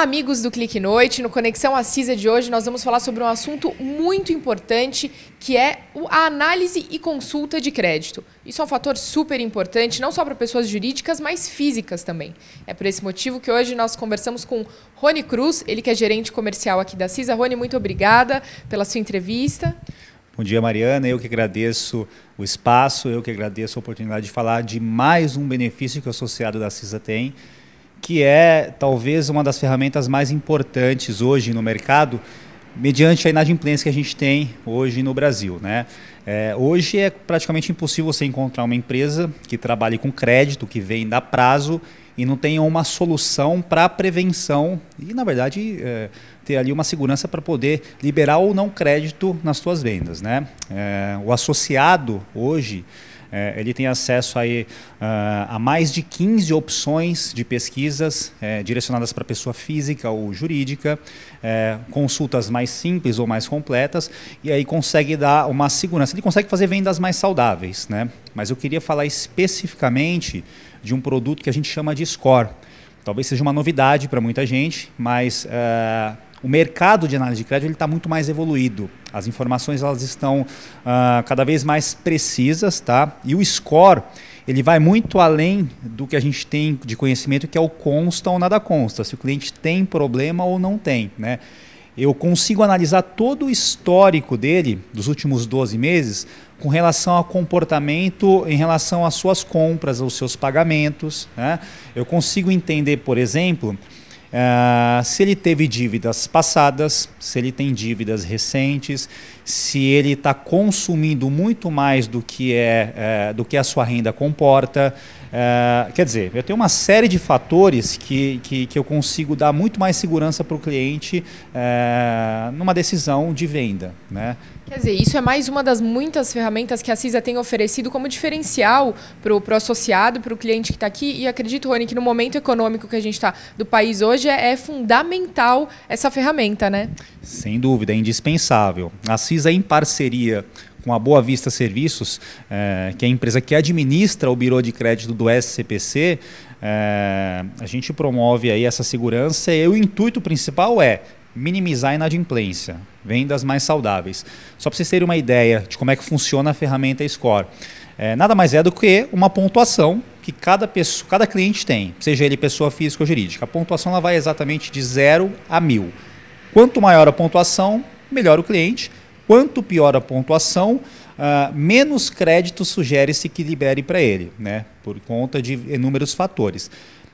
Olá, amigos do Clique Noite. No Conexão Assisa de hoje, nós vamos falar sobre um assunto muito importante, que é a análise e consulta de crédito. Isso é um fator super importante, não só para pessoas jurídicas, mas físicas também. É por esse motivo que hoje nós conversamos com Rony Cruz, ele que é gerente comercial aqui da Cisa. Rony, muito obrigada pela sua entrevista. Bom dia, Mariana. Eu que agradeço o espaço, eu que agradeço a oportunidade de falar de mais um benefício que o associado da Cisa tem, que é talvez uma das ferramentas mais importantes hoje no mercado, mediante a inadimplência que a gente tem hoje no Brasil. Né? É, hoje é praticamente impossível você encontrar uma empresa que trabalhe com crédito, que venda a prazo e não tenha uma solução para prevenção e, na verdade, é, ter ali uma segurança para poder liberar ou não crédito nas suas vendas. Né? É, o associado hoje é, ele tem acesso aí, a, ah, a mais de 15 opções de pesquisas é, direcionadas para pessoa física ou jurídica, é, consultas mais simples ou mais completas, e aí consegue dar uma segurança. Ele consegue fazer vendas mais saudáveis, né? mas eu queria falar especificamente de um produto que a gente chama de score. Talvez seja uma novidade para muita gente, mas ah, o mercado de análise de crédito está muito mais evoluído. As informações elas estão uh, cada vez mais precisas, tá? E o score ele vai muito além do que a gente tem de conhecimento, que é o consta ou nada consta, se o cliente tem problema ou não tem, né? Eu consigo analisar todo o histórico dele dos últimos 12 meses com relação ao comportamento, em relação às suas compras, aos seus pagamentos. Né? Eu consigo entender, por exemplo, Uh, se ele teve dívidas passadas, se ele tem dívidas recentes, se ele está consumindo muito mais do que, é, uh, do que a sua renda comporta. Uh, quer dizer, eu tenho uma série de fatores que, que, que eu consigo dar muito mais segurança para o cliente ah, numa decisão de venda. Né? Quer dizer, isso é mais uma das muitas ferramentas que a CISA tem oferecido como diferencial para o associado, para o cliente que está aqui. E acredito, Rony, que no momento econômico que a gente está do país hoje, é, é fundamental essa ferramenta, né? Sem dúvida, é indispensável. A CISA, em parceria com a Boa Vista Serviços, é, que é a empresa que administra o Biro de Crédito do SCPC, é, eh, a gente promove aí essa segurança e o intuito principal é minimizar a inadimplência, vendas mais saudáveis. Só para vocês terem uma ideia de como é que funciona a ferramenta Score. É, nada mais é do que uma pontuação que cada, pessoa, cada cliente tem, seja ele pessoa física ou jurídica. A pontuação ela vai exatamente de 0 a 1000. Quanto maior a pontuação, melhor o cliente. Quanto pior a pontuação, Uh, menos crédito sugere-se que libere para ele, né? Por conta de inúmeros fatores.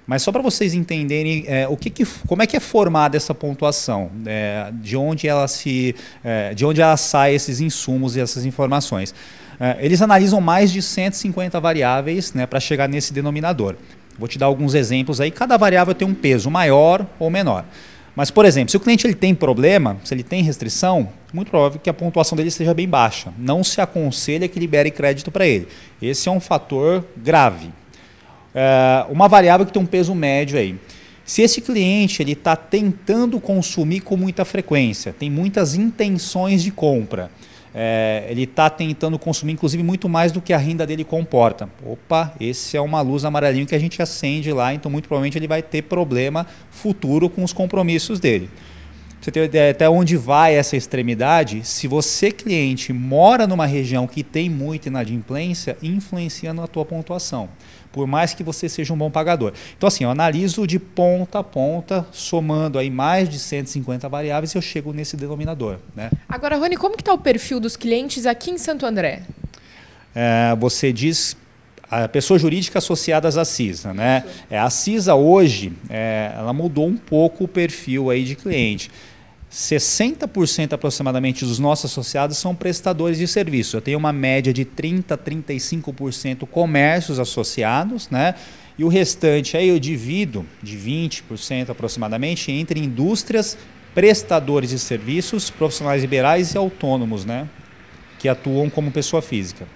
Mas só para vocês entenderem é, o que, que, como é que é formada essa pontuação, é, de onde ela se, é, de onde ela sai esses insumos e essas informações. É, eles analisam mais de 150 variáveis né, para chegar nesse denominador. Vou te dar alguns exemplos aí. Cada variável tem um peso maior ou menor. Mas, por exemplo, se o cliente ele tem problema, se ele tem restrição, muito provável que a pontuação dele seja bem baixa. Não se aconselha que libere crédito para ele. Esse é um fator grave. É, uma variável que tem um peso médio aí. Se esse cliente ele está tentando consumir com muita frequência, tem muitas intenções de compra, é, ele está tentando consumir, inclusive, muito mais do que a renda dele comporta. Opa, esse é uma luz amarelinha que a gente acende lá, então muito provavelmente ele vai ter problema futuro com os compromissos dele você ter ideia até onde vai essa extremidade, se você, cliente, mora numa região que tem muita inadimplência, influencia na tua pontuação, por mais que você seja um bom pagador. Então, assim, eu analiso de ponta a ponta, somando aí mais de 150 variáveis, eu chego nesse denominador. Né? Agora, Rony, como que está o perfil dos clientes aqui em Santo André? É, você diz a pessoa jurídica associadas à CISA, né? É, a CISA hoje, é, ela mudou um pouco o perfil aí de cliente. 60% aproximadamente dos nossos associados são prestadores de serviço. Eu tenho uma média de 30 a 35% comércios associados, né? E o restante aí eu divido de 20% aproximadamente entre indústrias, prestadores de serviços, profissionais liberais e autônomos, né? Que atuam como pessoa física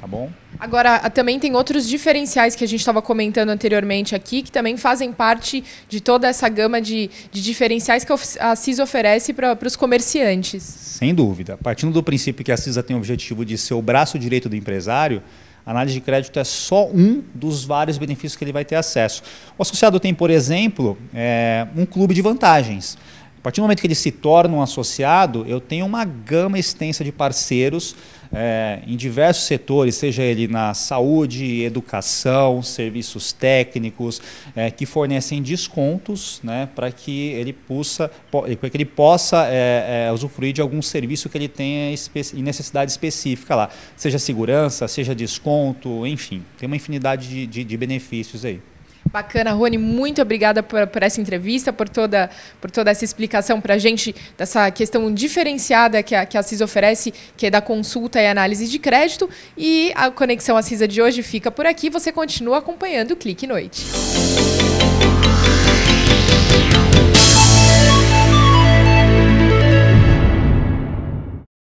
tá bom? Agora, também tem outros diferenciais que a gente estava comentando anteriormente aqui, que também fazem parte de toda essa gama de, de diferenciais que a CIS oferece para os comerciantes. Sem dúvida. Partindo do princípio que a CISA tem o objetivo de ser o braço direito do empresário, a análise de crédito é só um dos vários benefícios que ele vai ter acesso. O associado tem, por exemplo, é, um clube de vantagens. A partir do momento que ele se torna um associado, eu tenho uma gama extensa de parceiros é, em diversos setores, seja ele na saúde, educação, serviços técnicos, é, que fornecem descontos né, para que ele possa, que ele possa é, usufruir de algum serviço que ele tenha em necessidade específica lá, seja segurança, seja desconto, enfim, tem uma infinidade de, de, de benefícios aí. Bacana, Rony, muito obrigada por, por, essa entrevista, por toda, por toda essa explicação para a gente dessa questão diferenciada que a, que a CIS oferece, que é da consulta e análise de crédito. E a Conexão Acisa de hoje fica por aqui. Você continua acompanhando o Clique Noite.